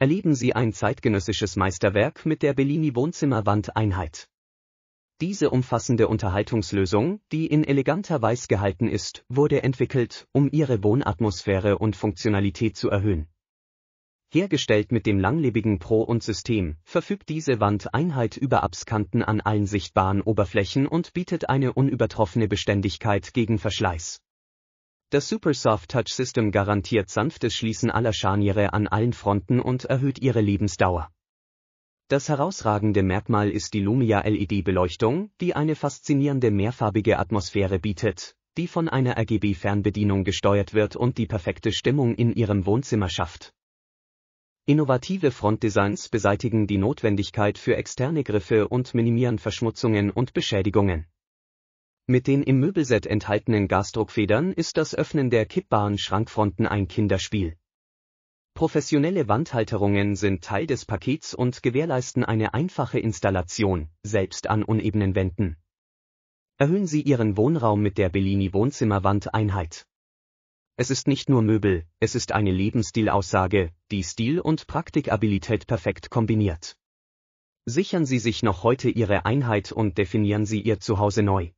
erleben Sie ein zeitgenössisches Meisterwerk mit der Bellini Wohnzimmerwandeinheit. Diese umfassende Unterhaltungslösung, die in eleganter Weiß gehalten ist, wurde entwickelt, um ihre Wohnatmosphäre und Funktionalität zu erhöhen. Hergestellt mit dem langlebigen Pro und System, verfügt diese Wandeinheit über Abskanten an allen sichtbaren Oberflächen und bietet eine unübertroffene Beständigkeit gegen Verschleiß. Das Super Soft Touch System garantiert sanftes Schließen aller Scharniere an allen Fronten und erhöht ihre Lebensdauer. Das herausragende Merkmal ist die Lumia LED-Beleuchtung, die eine faszinierende mehrfarbige Atmosphäre bietet, die von einer RGB-Fernbedienung gesteuert wird und die perfekte Stimmung in ihrem Wohnzimmer schafft. Innovative Frontdesigns beseitigen die Notwendigkeit für externe Griffe und minimieren Verschmutzungen und Beschädigungen. Mit den im Möbelset enthaltenen Gasdruckfedern ist das Öffnen der kippbaren Schrankfronten ein Kinderspiel. Professionelle Wandhalterungen sind Teil des Pakets und gewährleisten eine einfache Installation, selbst an unebenen Wänden. Erhöhen Sie Ihren Wohnraum mit der Bellini Wohnzimmerwandeinheit. Es ist nicht nur Möbel, es ist eine Lebensstilaussage, die Stil und Praktikabilität perfekt kombiniert. Sichern Sie sich noch heute Ihre Einheit und definieren Sie Ihr Zuhause neu.